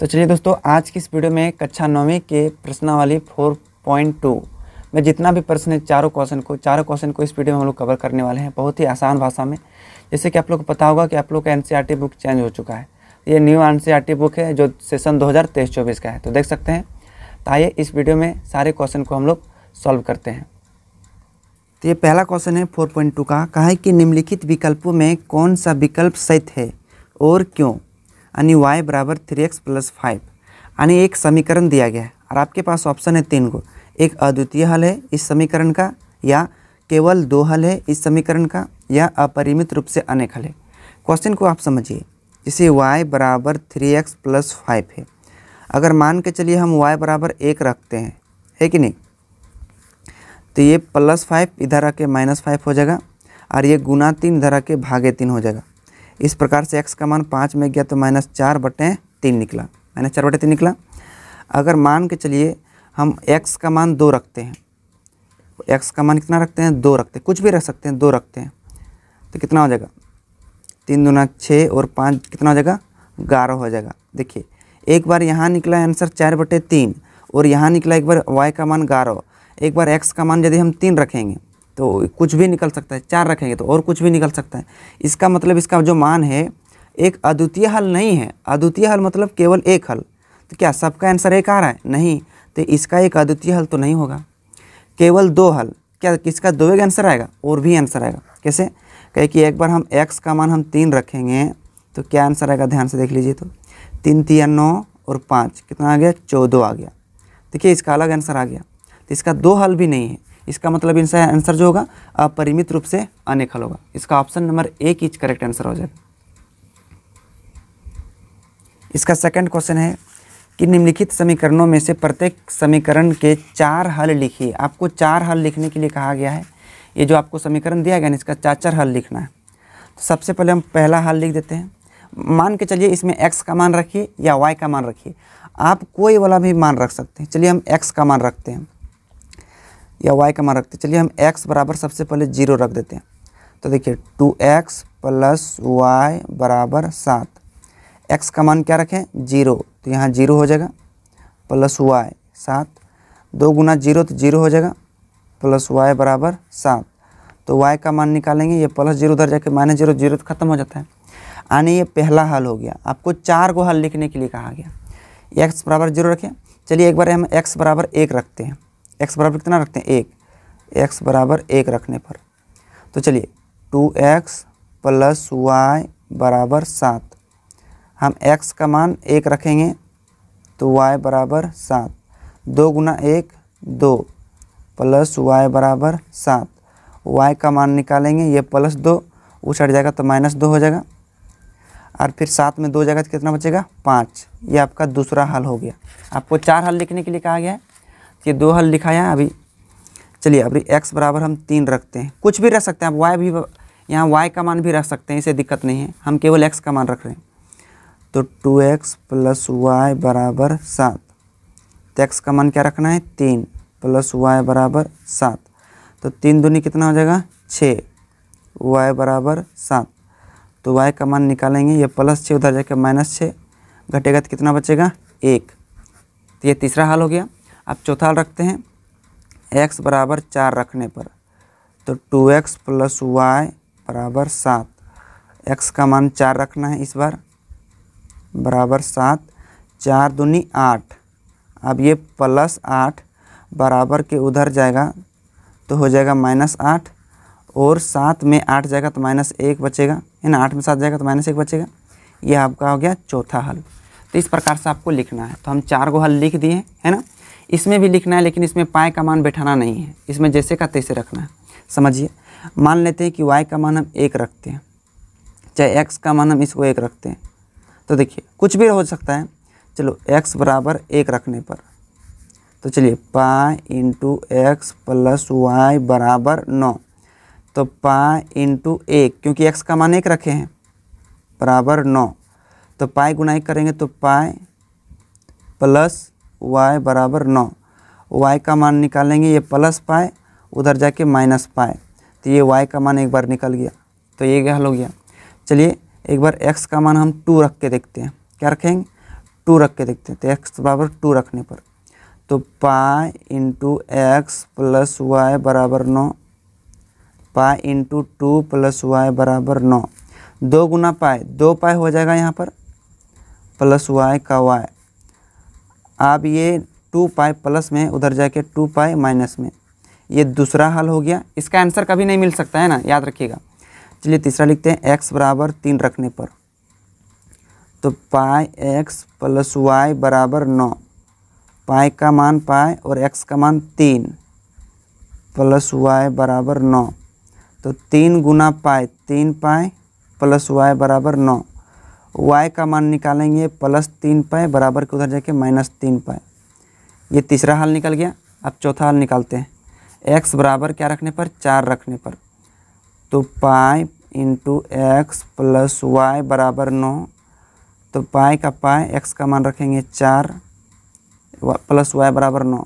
तो चलिए दोस्तों आज की इस वीडियो में कक्षा नौवीं के प्रश्नावली फोर पॉइंट टू में जितना भी प्रश्न है चारों क्वेश्चन को चारों क्वेश्चन को इस वीडियो में हम लोग कवर करने वाले हैं बहुत ही आसान भाषा में जैसे कि आप लोग को पता होगा कि आप लोग का एन बुक चेंज हो चुका है ये न्यू एन बुक है जो सेशन दो हज़ार का है तो देख सकते हैं तो आइए इस वीडियो में सारे क्वेश्चन को हम लोग सॉल्व करते हैं तो ये पहला क्वेश्चन है फोर पॉइंट टू का कहा है कि निम्नलिखित विकल्पों में कौन सा विकल्प सहित है और क्यों यानी वाई बराबर थ्री एक्स प्लस फाइव यानी एक समीकरण दिया गया है और आपके पास ऑप्शन है तीन को एक अद्वितीय हल है इस समीकरण का या केवल दो हल है इस समीकरण का या अपरिमित रूप से अनेक हल है क्वेश्चन को आप समझिए जैसे y बराबर थ्री एक्स प्लस फाइव है अगर मान के चलिए हम y बराबर एक रखते हैं है कि नहीं तो ये प्लस फाइव इधर आके माइनस फाइव हो जाएगा और ये गुना तीन इधर आके भागे तीन हो जाएगा इस प्रकार से एक्स का मान पाँच में गया तो माइनस चार बटे तीन निकला माइनस चार बटे तीन निकला अगर मान के चलिए हम एक्स का मान दो रखते हैं एक्स का मान कितना रखते हैं दो रखते हैं कुछ भी रख सकते हैं दो रखते हैं तो कितना हो जाएगा तीन दूना छः और पाँच कितना हो जाएगा ग्यारह हो जाएगा देखिए एक बार यहाँ निकला है आंसर चार बटे तीन और यहाँ निकला एक बार वाई का मान ग्यारह एक बार एक्स का मान यदि हम तीन रखेंगे तो कुछ भी निकल सकता है चार रखेंगे तो और कुछ भी निकल सकता है इसका मतलब इसका जो मान है एक अद्वितीय हल नहीं है अद्वितीय हल मतलब केवल एक हल तो क्या सबका आंसर एक आ रहा है नहीं तो इसका एक अद्वितीय हल तो नहीं होगा केवल दो हल क्या किसका दो एक आंसर आएगा और भी आंसर आएगा कैसे कहे कि एक बार हम एक्स का मान हम तीन रखेंगे तो क्या आंसर आएगा ध्यान से देख लीजिए तो तीन तीन नौ और पाँच कितना आ गया चौदह आ गया देखिए इसका अलग आंसर आ गया तो इसका दो हल भी नहीं है इसका मतलब इनसे आंसर जो होगा अपरिमित रूप से अनेखल होगा इसका ऑप्शन नंबर एक इज करेक्ट आंसर हो जाएगा इसका सेकंड क्वेश्चन है कि निम्नलिखित समीकरणों में से प्रत्येक समीकरण के चार हल लिखिए आपको चार हल लिखने के लिए कहा गया है ये जो आपको समीकरण दिया गया ना इसका चार चार हल लिखना है तो सबसे पहले हम पहला हल लिख देते हैं मान के चलिए इसमें एक्स का मान रखिए या वाई का मान रखिए आप कोई वाला भी मान रख सकते हैं चलिए हम एक्स का मान रखते हैं या वाई का मान रखते हैं चलिए हम एक्स बराबर सबसे पहले जीरो रख देते हैं तो देखिए टू एक्स प्लस वाई बराबर सात एक्स का मान क्या रखें जीरो तो यहाँ जीरो हो जाएगा प्लस वाई सात दो गुना जीरो तो जीरो हो जाएगा प्लस वाई बराबर सात तो वाई का मान निकालेंगे ये प्लस जीरो उधर जाके माइनस जीरो जीरो तो खत्म हो जाता है आने ये पहला हल हो गया आपको चार को हल लिखने के लिए कहा गया एक्स बराबर जीरो रखें चलिए एक बार हम एक्स बराबर एक रखते हैं एक्स बराबर कितना रखते हैं एक एक्स बराबर एक रखने पर तो चलिए टू एक्स प्लस वाई बराबर सात हम x का मान एक रखेंगे तो y बराबर सात दो गुना एक दो प्लस वाई बराबर सात वाई का मान निकालेंगे ये प्लस दो वो चढ़ जाएगा तो माइनस दो हो जाएगा और फिर सात में दो जगह तो कितना बचेगा पाँच ये आपका दूसरा हल हो गया आपको चार हल लिखने के लिए कहा गया है ये दो हल लिखा है अभी चलिए अभी एक्स बराबर हम तीन रखते हैं कुछ भी रख सकते हैं आप वाई भी यहाँ वाई का मान भी रख सकते हैं इसे दिक्कत नहीं है हम केवल एक्स का मान रख रहे हैं तो टू एक्स प्लस वाई बराबर सात तो एक्स का मान क्या रखना है तीन प्लस वाई बराबर सात तो तीन दूनी कितना हो जाएगा छः वाई बराबर सात तो वाई का मान निकालेंगे ये प्लस छः उधर जाके माइनस छः घटेगा तो कितना बचेगा एक तो ये तीसरा हाल हो गया अब चौथा रखते हैं एक्स बराबर चार रखने पर तो टू एक्स प्लस वाई बराबर सात एक्स का मान चार रखना है इस बार बराबर सात चार दूनी आठ अब ये प्लस आठ बराबर के उधर जाएगा तो हो जाएगा माइनस आठ और सात में आठ जाएगा तो माइनस एक बचेगा है ना आठ में सात जाएगा तो माइनस एक बचेगा यह आपका हो गया चौथा हल तो इस प्रकार से आपको लिखना है तो हम चार को हल लिख दिए है ना इसमें भी लिखना है लेकिन इसमें पाए का मान बैठाना नहीं है इसमें जैसे का तैसे रखना है समझिए मान लेते हैं कि वाई का मान हम एक रखते हैं चाहे एक्स का मान हम इसको एक रखते हैं तो देखिए कुछ भी हो सकता है चलो एक्स बराबर एक रखने पर तो चलिए pi into x plus Y बराबर नौ तो पाए इंटू एक क्योंकि एक्स का मान एक रखे हैं बराबर नौ तो पाए गुनाई करेंगे तो पाए प्लस वाई बराबर नौ वाई का मान निकालेंगे ये प्लस पाए उधर जाके माइनस पाए तो ये वाई का मान एक बार निकल गया तो ये क्या हल हो गया चलिए एक बार एक्स का मान हम टू रख के देखते हैं क्या रखेंगे टू रख के देखते हैं तो एक्स बराबर टू रखने पर तो pi into x plus Y बराबर नौ pi into two plus Y बराबर नौ दो गुना पाए दो पाए हो जाएगा यहाँ पर प्लस वाई का वाई आप ये टू पाई प्लस में उधर जाके टू पाई माइनस में ये दूसरा हल हो गया इसका आंसर कभी नहीं मिल सकता है ना याद रखिएगा चलिए तीसरा लिखते हैं एक्स बराबर तीन रखने पर तो पाई एक्स प्लस वाई बराबर नौ पाई का मान पाई और एक्स का मान तीन प्लस वाई बराबर नौ तो तीन गुना पाई तीन पाई प्लस वाई बराबर नौ वाई का मान निकालेंगे प्लस तीन पाए बराबर के उधर जाके माइनस तीन पाए ये तीसरा हाल निकल गया अब चौथा हाल निकालते हैं एक्स बराबर क्या रखने पर चार रखने पर तो pi into x plus Y बराबर नौ तो पाए का पाए एक्स का मान रखेंगे चार प्लस वाई बराबर नौ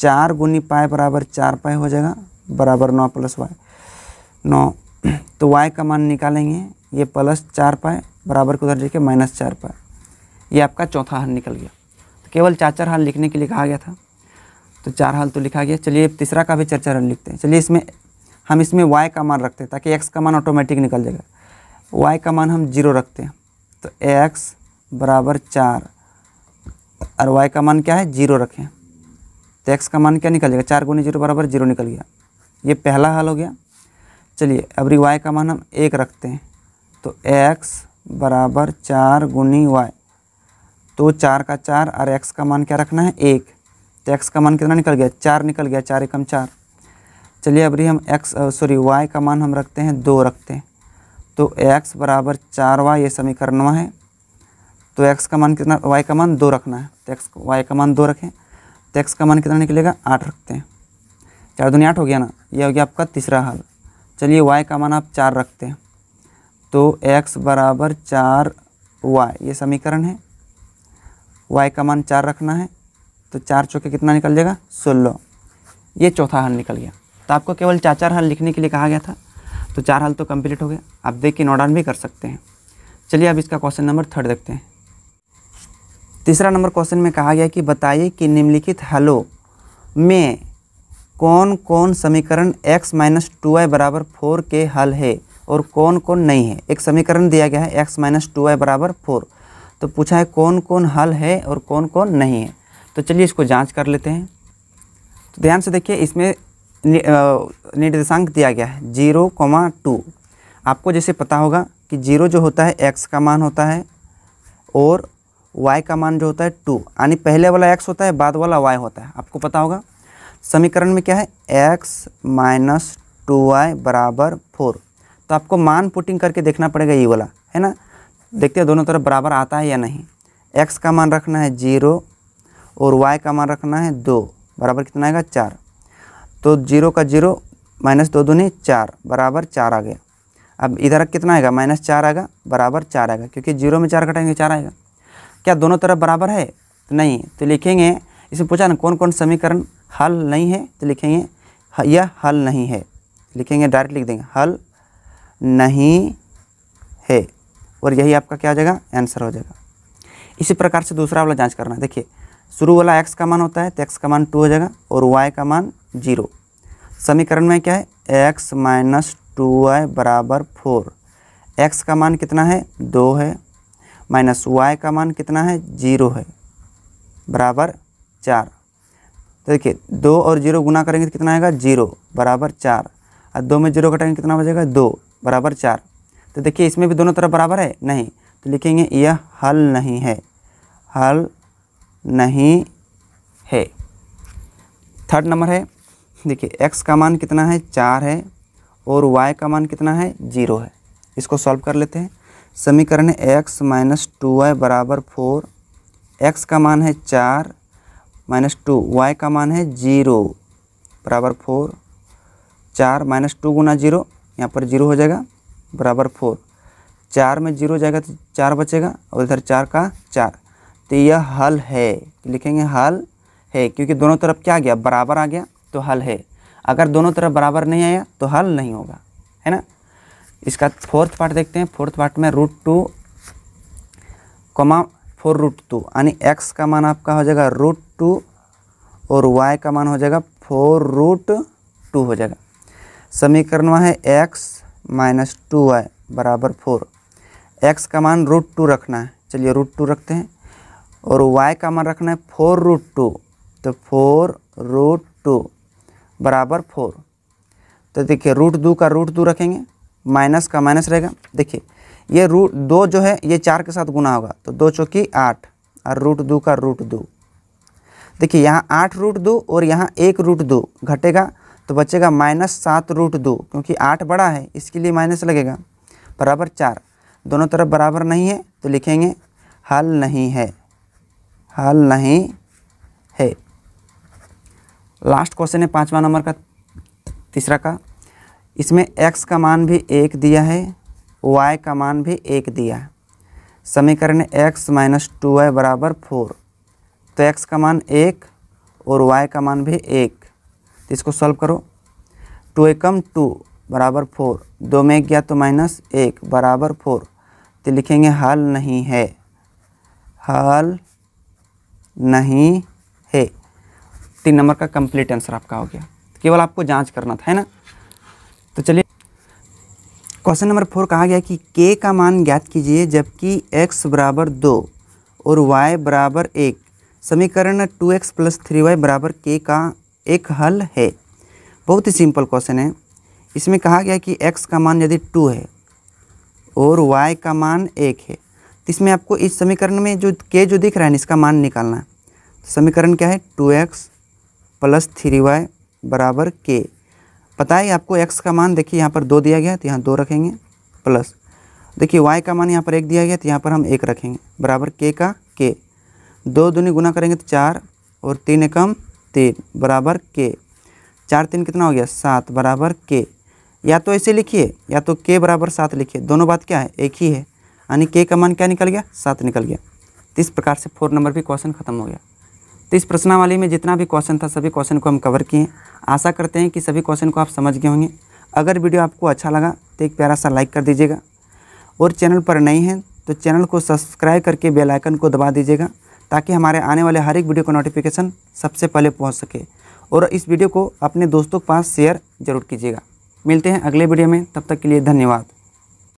चार गुनी पाए बराबर चार पाए हो जाएगा बराबर नौ प्लस वाई नौ तो वाई का मान निकालेंगे ये प्लस चार पाए बराबर को उधर देखिए माइनस चार पाए ये आपका चौथा हल निकल गया तो केवल चार चार हल लिखने के लिए कहा गया था तो चार हल तो लिखा गया चलिए तीसरा का भी चार चार हल लिखते हैं चलिए इसमें हम इसमें वाई का मान रखते हैं ताकि एक्स का मान ऑटोमेटिक निकल जाएगा वाई का मान हम जीरो रखते हैं तो एक्स बराबर चार और वाई का मान क्या है जीरो रखें तो एक्स का मान क्या निकल जाएगा चार गुनी जीरो बराबर जीरो निकल गया ये पहला हल हो गया चलिए अबरी वाई का मान हम एक रखते हैं तो एक्स बराबर चार गुनी वाई तो चार का चार और एक्स का मान क्या रखना है एक तो एक्स का मान कितना निकल गया चार निकल गया चार एकम चार चलिए अभी हम एक्स सॉरी वाई का मान हम रखते हैं दो रखते हैं तो एक्स बराबर चार वाई ये समीकरणवा है तो एक्स का मान कितना वाई का मान दो रखना है तो एक्स वाई का मान दो रखें तो एक्स का मान कितना निकलेगा आठ रखते हैं चार दुनिया आठ हो गया ना ये हो गया आपका तीसरा हाल चलिए वाई का मान आप चार रखते हैं तो x बराबर चार वाई ये समीकरण है y का मान चार रखना है तो चार चौके कितना निकल जाएगा सोलह ये चौथा हल निकल गया तो आपको केवल चार चार हल लिखने के लिए कहा गया था तो चार हल तो कंप्लीट हो गया आप देख के नोट भी कर सकते हैं चलिए अब इसका क्वेश्चन नंबर थर्ड देखते हैं तीसरा नंबर क्वेश्चन में कहा गया कि बताइए कि निम्नलिखित हलों में कौन कौन समीकरण x माइनस टू वाई बराबर फोर के हल है और कौन कौन नहीं है एक समीकरण दिया गया है एक्स माइनस टू वाई बराबर फोर तो पूछा है कौन कौन हल है और कौन कौन नहीं है तो चलिए इसको जांच कर लेते हैं तो ध्यान से देखिए इसमें निर्देशांक दिया गया है जीरो कोमा टू आपको जैसे पता होगा कि जीरो जो होता है एक्स का मान होता है और वाई का मान जो होता है टू यानी पहले वाला एक्स होता है बाद वाला वाई होता है आपको पता होगा समीकरण में क्या है एक्स माइनस टू वाई बराबर फोर तो आपको मान पुटिंग करके देखना पड़ेगा ये वाला है ना देखते हैं दोनों तरफ बराबर आता है या नहीं एक्स का मान रखना है जीरो और वाई का मान रखना है दो बराबर कितना आएगा चार तो जीरो का जीरो माइनस दो दूनी चार बराबर चार आ गया अब इधर कितना आएगा माइनस चार आएगा बराबर चार आएगा क्योंकि जीरो में चार घटाएंगे चार आएगा क्या दोनों तरफ बराबर है तो नहीं तो लिखेंगे इसमें पूछा ना कौन कौन समीकरण हल नहीं है तो लिखेंगे यह हल नहीं है लिखेंगे डायरेक्ट लिख देंगे हल नहीं है और यही आपका क्या हो जाएगा आंसर हो जाएगा इसी प्रकार से दूसरा वाला जांच करना है देखिए शुरू वाला एक्स का मान होता है तो एक्स का मान टू हो जाएगा और वाई का मान जीरो समीकरण में क्या है एक्स माइनस टू वाई बराबर फोर एक्स का मान कितना है दो है माइनस वाई का मान कितना है जीरो है बराबर चार तो देखिए दो और जीरो गुना करेंगे तो कितना आएगा जीरो बराबर चार और दो में जीरो कटेंगे तो कितना हो जाएगा दो बराबर चार तो देखिए इसमें भी दोनों तरफ बराबर है नहीं तो लिखेंगे यह हल नहीं है हल नहीं है थर्ड नंबर है देखिए एक्स का मान कितना है चार है और वाई का मान कितना है जीरो है इसको सॉल्व कर लेते हैं समीकरण है एक्स माइनस टू वाई बराबर फोर एक्स का मान है चार माइनस टू वाई का मान है जीरो बराबर फोर चार माइनस टू गुना जीरो यहाँ पर जीरो हो जाएगा बराबर फोर चार में जीरो जाएगा तो चार बचेगा और इधर चार का चार तो यह हल है लिखेंगे हल है क्योंकि दोनों तरफ क्या आ गया बराबर आ गया तो हल है अगर दोनों तरफ बराबर नहीं आया तो हल नहीं होगा है ना इसका फोर्थ पार्ट देखते हैं फोर्थ पार्ट में root two comma four root two यानी एक्स का मान आपका हो जाएगा रूट टू और वाई का मान हो जाएगा फोर रूट टू हो जाएगा समीकरण में है एक्स माइनस टू वाई बराबर फोर एक्स का मान रूट टू रखना है चलिए रूट टू रखते हैं और वाई का मान रखना है फोर रूट टू तो फोर रूट टू बराबर फोर तो देखिए रूट दो का रूट दो रखेंगे माइनस का माइनस रहेगा देखिए ये रूट दो जो है ये चार के साथ गुना होगा तो दो चौकी आठ और रूट दो का रूट दो देखिए यहाँ आठ रूट दो और यहाँ एक रूट दो घटेगा तो बचेगा माइनस सात रूट दो क्योंकि आठ बड़ा है इसके लिए माइनस लगेगा बराबर चार दोनों तरफ बराबर नहीं है तो लिखेंगे हल नहीं है हल नहीं है लास्ट क्वेश्चन है पाँचवा नंबर का तीसरा का इसमें एक्स का मान भी एक दिया है वाई का मान भी एक दिया है समीकरण एक्स माइनस टू वाई बराबर फोर तो एक्स का मान एक और वाई का मान भी एक तो इसको सॉल्व करो टू एकम टू बराबर फोर दो में गया तो माइनस एक बराबर फोर तो लिखेंगे हाल नहीं है हाल नहीं है तीन नंबर का कंप्लीट आंसर आपका हो गया केवल आपको जांच करना था है ना तो चलिए क्वेश्चन नंबर फोर कहा गया कि के का मान ज्ञात कीजिए जबकि एक्स बराबर दो और वाई बराबर एक समीकरण two x plus three y बराबर के का एक हल है बहुत ही सिंपल क्वेश्चन है इसमें कहा गया कि एक्स का मान यदि टू है और वाई का मान एक है तो इसमें आपको इस समीकरण में जो के जो दिख रहा है इसका मान निकालना है तो समीकरण क्या है two x plus three y बराबर के पता है आपको एक्स का मान देखिए यहाँ पर दो दिया गया तो यहाँ दो रखेंगे प्लस देखिए वाई का मान यहाँ पर एक दिया गया तो यहाँ पर हम एक रखेंगे बराबर के का के दो दूनी गुना करेंगे तो चार और तीन एकम तीन बराबर के चार तीन कितना हो गया सात बराबर के या तो ऐसे लिखिए या तो के बराबर सात लिखिए दोनों बात क्या है एक ही है यानी के का मान क्या निकल गया सात निकल गया तो इस प्रकार से फोर नंबर भी क्वेश्चन खत्म हो गया तो इस प्रश्नावली में जितना भी क्वेश्चन था सभी क्वेश्चन को हम कवर किए आशा करते हैं कि सभी क्वेश्चन को आप समझ गए होंगे अगर वीडियो आपको अच्छा लगा तो एक प्यारा सा लाइक कर दीजिएगा और चैनल पर नए हैं तो चैनल को सब्सक्राइब करके बेल आइकन को दबा दीजिएगा ताकि हमारे आने वाले हर एक वीडियो का नोटिफिकेशन सबसे पहले पहुँच सके और इस वीडियो को अपने दोस्तों के पास शेयर जरूर कीजिएगा मिलते हैं अगले वीडियो में तब तक के लिए धन्यवाद